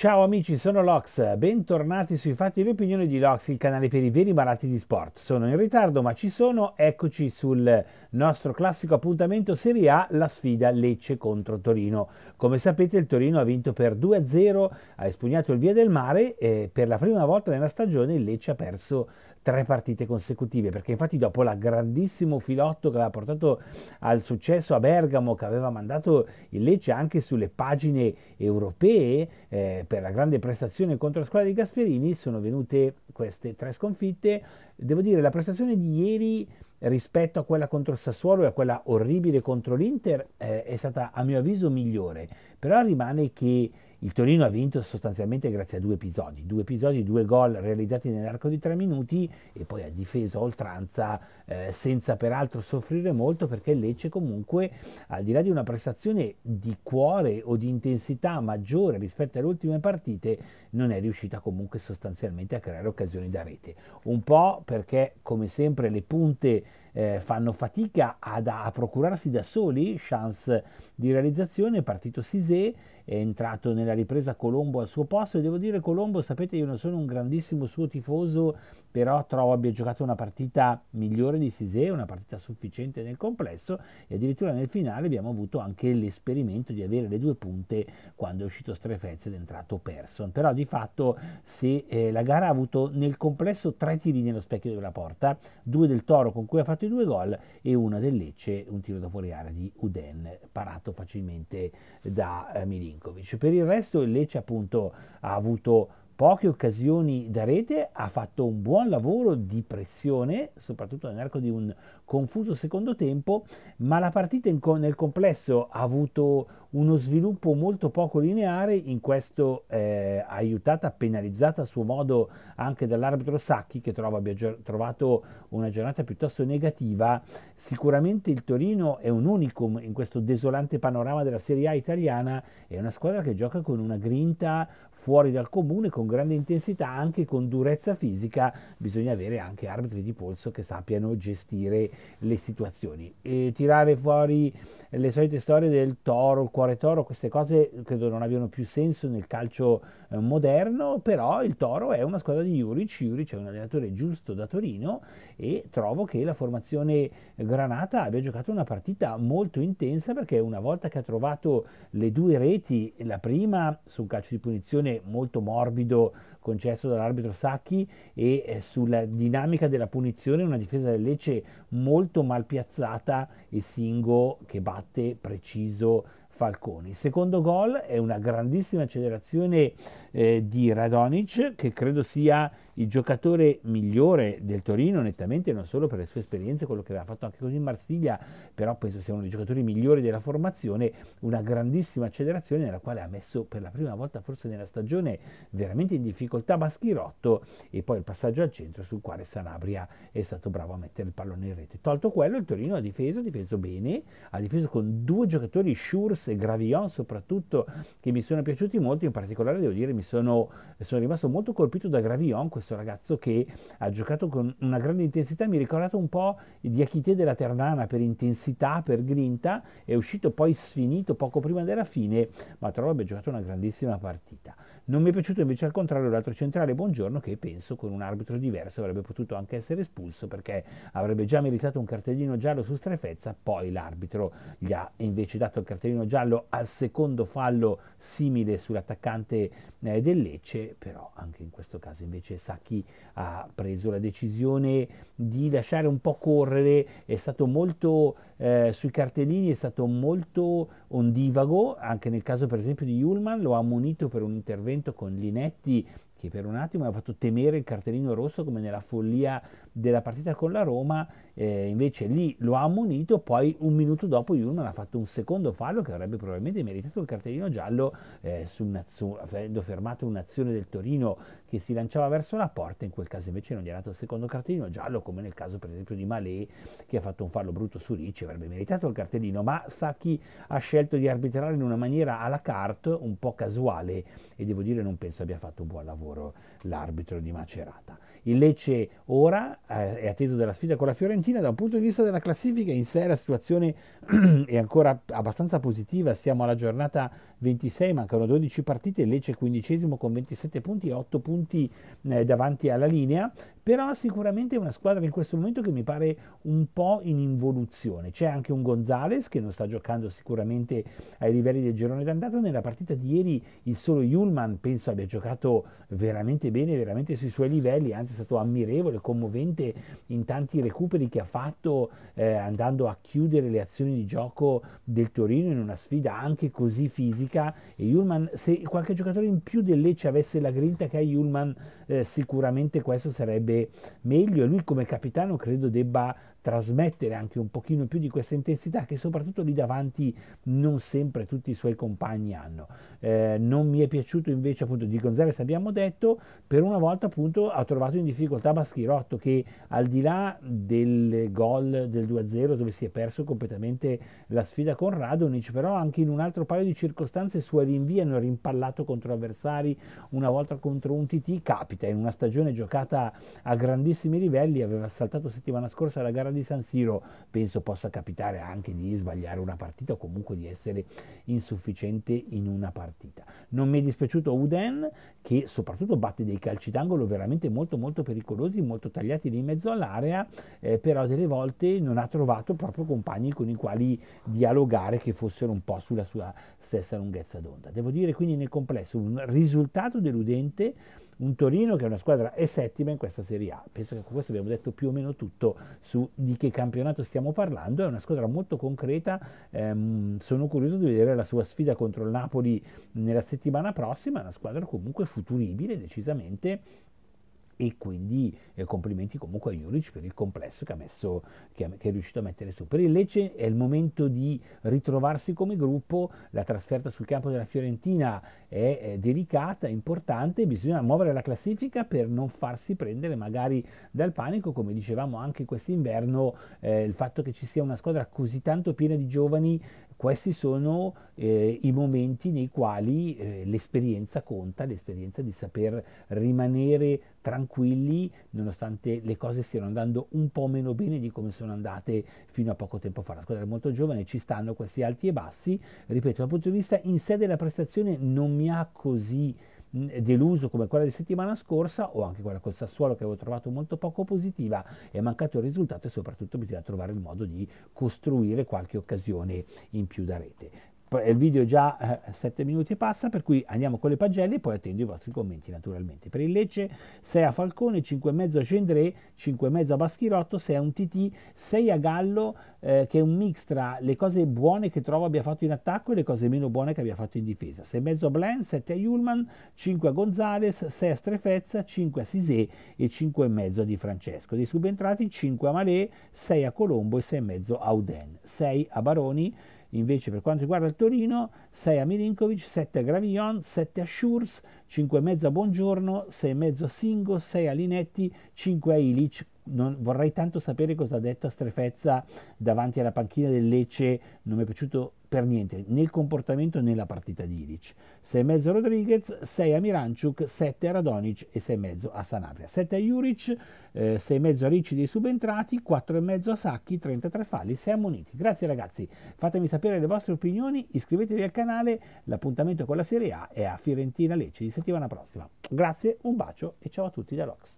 Ciao amici, sono Lox, bentornati sui fatti e le opinioni di Lox, il canale per i veri malati di sport. Sono in ritardo ma ci sono, eccoci sul nostro classico appuntamento Serie A, la sfida Lecce contro Torino. Come sapete il Torino ha vinto per 2-0, ha espugnato il via del mare e per la prima volta nella stagione il Lecce ha perso tre partite consecutive, perché infatti dopo la grandissimo filotto che aveva portato al successo a Bergamo, che aveva mandato il Lecce anche sulle pagine europee eh, per la grande prestazione contro la squadra di Gasperini, sono venute queste tre sconfitte. Devo dire, la prestazione di ieri rispetto a quella contro il Sassuolo e a quella orribile contro l'Inter eh, è stata a mio avviso migliore, però rimane che il Torino ha vinto sostanzialmente grazie a due episodi, due episodi, due gol realizzati nell'arco di tre minuti e poi ha difeso a oltranza eh, senza peraltro soffrire molto perché il Lecce comunque al di là di una prestazione di cuore o di intensità maggiore rispetto alle ultime partite non è riuscita comunque sostanzialmente a creare occasioni da rete. Un po' perché come sempre le punte eh, fanno fatica ad, a procurarsi da soli chance di realizzazione, partito Sisè è entrato nella ripresa Colombo al suo posto e devo dire Colombo, sapete io non sono un grandissimo suo tifoso, però trovo abbia giocato una partita migliore di Sisè, una partita sufficiente nel complesso e addirittura nel finale abbiamo avuto anche l'esperimento di avere le due punte quando è uscito Strefez ed è entrato Person, però di fatto se eh, la gara ha avuto nel complesso tre tiri nello specchio della porta, due del Toro con cui ha fatto i due gol e una del Lecce, un tiro da fuori area di Uden parato facilmente da eh, Milinkovic. Milinkovic. Per il resto il Lecce appunto ha avuto poche occasioni da rete, ha fatto un buon lavoro di pressione, soprattutto nell'arco di un confuso secondo tempo, ma la partita co- nel complesso ha avuto uno sviluppo molto poco lineare, in questo eh, aiutata, penalizzata a suo modo anche dall'arbitro Sacchi che trovo abbia gi- trovato una giornata piuttosto negativa, sicuramente il Torino è un unicum in questo desolante panorama della Serie A italiana, è una squadra che gioca con una grinta fuori dal comune, con grande intensità, anche con durezza fisica, bisogna avere anche arbitri di polso che sappiano gestire le situazioni. E tirare fuori le solite storie del toro, il cuore toro, queste cose credo non abbiano più senso nel calcio eh, moderno, però il toro è una squadra di Juric, Juric è un allenatore giusto da Torino e trovo che la formazione Granata abbia giocato una partita molto intensa perché una volta che ha trovato le due reti, la prima su un calcio di punizione molto morbido concesso dall'arbitro Sacchi e eh, sulla dinamica della punizione una difesa del Lecce molto molto mal piazzata e Singo che batte preciso Falconi. Il secondo gol è una grandissima accelerazione eh, di Radonic che credo sia il giocatore migliore del Torino nettamente non solo per le sue esperienze, quello che aveva fatto anche così in Marsiglia, però penso sia uno dei giocatori migliori della formazione, una grandissima accelerazione nella quale ha messo per la prima volta forse nella stagione veramente in difficoltà Baschirotto e poi il passaggio al centro sul quale Sanabria è stato bravo a mettere il pallone in rete. Tolto quello il Torino ha difeso, ha difeso bene, ha difeso con due giocatori, Schurz e Gravion soprattutto, che mi sono piaciuti molto, in particolare devo dire mi sono, sono rimasto molto colpito da Gravion questo questo ragazzo che ha giocato con una grande intensità, mi ha ricordato un po' di Achite della Ternana per intensità, per grinta, è uscito poi sfinito poco prima della fine, ma trovo abbia giocato una grandissima partita. Non mi è piaciuto invece al contrario l'altro centrale Buongiorno che penso con un arbitro diverso avrebbe potuto anche essere espulso perché avrebbe già meritato un cartellino giallo su Strefezza, poi l'arbitro gli ha invece dato il cartellino giallo al secondo fallo simile sull'attaccante eh, del Lecce, però anche in questo caso invece sa Draghi ha preso la decisione di lasciare un po' correre, è stato molto eh, sui cartellini, è stato molto ondivago, anche nel caso per esempio di Ullman lo ha ammonito per un intervento con Linetti che per un attimo ha fatto temere il cartellino rosso come nella follia della partita con la Roma, eh, invece lì lo ha ammonito, poi un minuto dopo Jurman ha fatto un secondo fallo che avrebbe probabilmente meritato il cartellino giallo eh, avendo fermato un'azione del Torino che si lanciava verso la porta, in quel caso invece non gli ha dato il secondo cartellino giallo, come nel caso per esempio di Malé che ha fatto un fallo brutto su Ricci, avrebbe meritato il cartellino, ma Sacchi ha scelto di arbitrare in una maniera alla carte, un po' casuale e devo dire non penso abbia fatto un buon lavoro l'arbitro di Macerata. Il Lecce ora eh, è atteso dalla sfida con la Fiorentina da un punto di vista della classifica in sé la situazione è ancora abbastanza positiva siamo alla giornata 26 mancano 12 partite Lecce 15 con 27 punti e 8 punti eh, davanti alla linea però sicuramente è una squadra in questo momento che mi pare un po' in involuzione. C'è anche un Gonzales che non sta giocando sicuramente ai livelli del girone d'andata. Nella partita di ieri il solo Yulman penso abbia giocato veramente bene, veramente sui suoi livelli, anzi è stato ammirevole, commovente in tanti recuperi che ha fatto eh, andando a chiudere le azioni di gioco del Torino in una sfida anche così fisica. E Yulman, se qualche giocatore in più del Lecce avesse la grinta che ha Yulman, eh, sicuramente questo sarebbe meglio e lui come capitano credo debba trasmettere anche un pochino più di questa intensità che soprattutto lì davanti non sempre tutti i suoi compagni hanno. Eh, non mi è piaciuto invece appunto di Gonzales abbiamo detto, per una volta appunto ha trovato in difficoltà Baschirotto che al di là del gol del 2-0 dove si è perso completamente la sfida con Radonic, però anche in un altro paio di circostanze suoi rinvii hanno rimpallato contro avversari, una volta contro un TT capita, in una stagione giocata a grandissimi livelli aveva saltato settimana scorsa la gara di di San Siro penso possa capitare anche di sbagliare una partita o comunque di essere insufficiente in una partita. Non mi è dispiaciuto Uden che soprattutto batte dei calci d'angolo veramente molto molto pericolosi, molto tagliati di mezzo all'area, eh, però delle volte non ha trovato proprio compagni con i quali dialogare che fossero un po' sulla sua stessa lunghezza d'onda. Devo dire quindi nel complesso un risultato deludente un Torino che è una squadra è settima in questa Serie A. Penso che con questo abbiamo detto più o meno tutto su di che campionato stiamo parlando, è una squadra molto concreta, ehm, sono curioso di vedere la sua sfida contro il Napoli nella settimana prossima, è una squadra comunque futuribile decisamente e quindi eh, complimenti comunque a Juric per il complesso che, messo, che, che, è riuscito a mettere su. Per il Lecce è il momento di ritrovarsi come gruppo, la trasferta sul campo della Fiorentina è, è delicata, importante, bisogna muovere la classifica per non farsi prendere magari dal panico, come dicevamo anche quest'inverno, eh, il fatto che ci sia una squadra così tanto piena di giovani questi sono eh, i momenti nei quali eh, l'esperienza conta, l'esperienza di saper rimanere tranquilli nonostante le cose stiano andando un po' meno bene di come sono andate fino a poco tempo fa. La squadra è molto giovane, ci stanno questi alti e bassi. Ripeto, dal punto di vista in sé della prestazione non mi ha così deluso come quella di settimana scorsa o anche quella col Sassuolo che avevo trovato molto poco positiva, è mancato il risultato e soprattutto bisogna trovare il modo di costruire qualche occasione in più da rete il video è già eh, 7 minuti e passa, per cui andiamo con le pagelle e poi attendo i vostri commenti naturalmente. Per il Lecce 6 a Falcone, 5,5 a Cendré, 5,5 a Baschirotto, 6 a un TT, 6 a Gallo, eh, che è un mix tra le cose buone che trovo abbia fatto in attacco e le cose meno buone che abbia fatto in difesa. 6,5 a Blen, 7 a Julman, 5 a Gonzales, 6 a Strefezza, 5 a Sisè e 5,5 a Di Francesco. Dei subentrati 5 a Malé, 6 a Colombo e 6,5 a Auden. 6 a Baroni. Invece per quanto riguarda il Torino, 6 a Milinkovic, 7 a Gravillon, 7 a Schurz, 5,5 a Buongiorno, 6,5 a Singo, 6 a Linetti, 5 a Ilic. Non, vorrei tanto sapere cosa ha detto a Strefezza davanti alla panchina del Lecce, non mi è piaciuto per niente nel comportamento nella partita di Idic. 6,5 a Rodriguez, 6 a Miranciuk, 7 a Radonic e 6,5 a Sanabria. 7 a Juric, eh, 6,5 a Ricci dei subentrati, 4,5 a Sacchi, 33 falli, 6 ammoniti. Grazie ragazzi, fatemi sapere le vostre opinioni, iscrivetevi al canale, l'appuntamento con la Serie A è a Fiorentina Lecce di settimana prossima. Grazie, un bacio e ciao a tutti da Lox.